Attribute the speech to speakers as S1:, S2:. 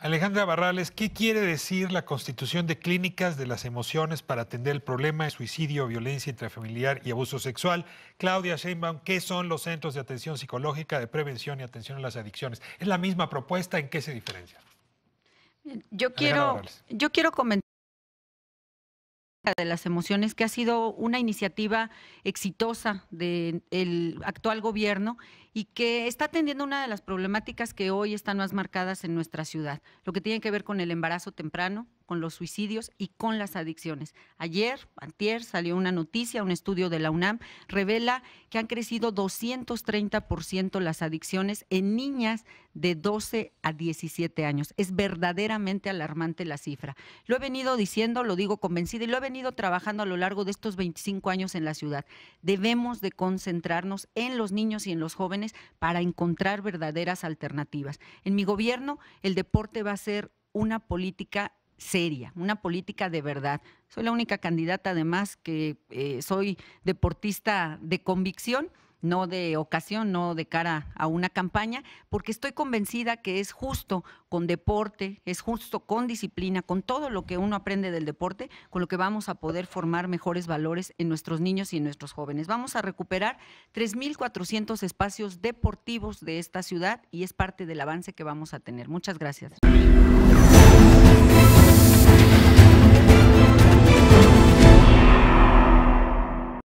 S1: Alejandra Barrales, ¿qué quiere decir la constitución de clínicas de las emociones para atender el problema de suicidio, violencia intrafamiliar y abuso sexual? Claudia Sheinbaum, ¿qué son los centros de atención psicológica, de prevención y atención a las adicciones? ¿Es la misma propuesta? ¿En qué se diferencia?
S2: Yo quiero, yo quiero comentar de las emociones, que ha sido una iniciativa exitosa del actual gobierno y que está atendiendo una de las problemáticas que hoy están más marcadas en nuestra ciudad, lo que tiene que ver con el embarazo temprano, con los suicidios y con las adicciones. Ayer, antier, salió una noticia, un estudio de la UNAM revela que han crecido 230% las adicciones en niñas de 12 a 17 años. Es verdaderamente alarmante la cifra. Lo he venido diciendo, lo digo convencido, y lo he venido trabajando a lo largo de estos 25 años en la ciudad. Debemos de concentrarnos en los niños y en los jóvenes para encontrar verdaderas alternativas. En mi gobierno, el deporte va a ser una política seria, una política de verdad. Soy la única candidata además que eh, soy deportista de convicción, no de ocasión, no de cara a una campaña, porque estoy convencida que es justo con deporte, es justo con disciplina, con todo lo que uno aprende del deporte, con lo que vamos a poder formar mejores valores en nuestros niños y en nuestros jóvenes. Vamos a recuperar 3.400 espacios deportivos de esta ciudad y es parte del avance que vamos a tener. Muchas gracias.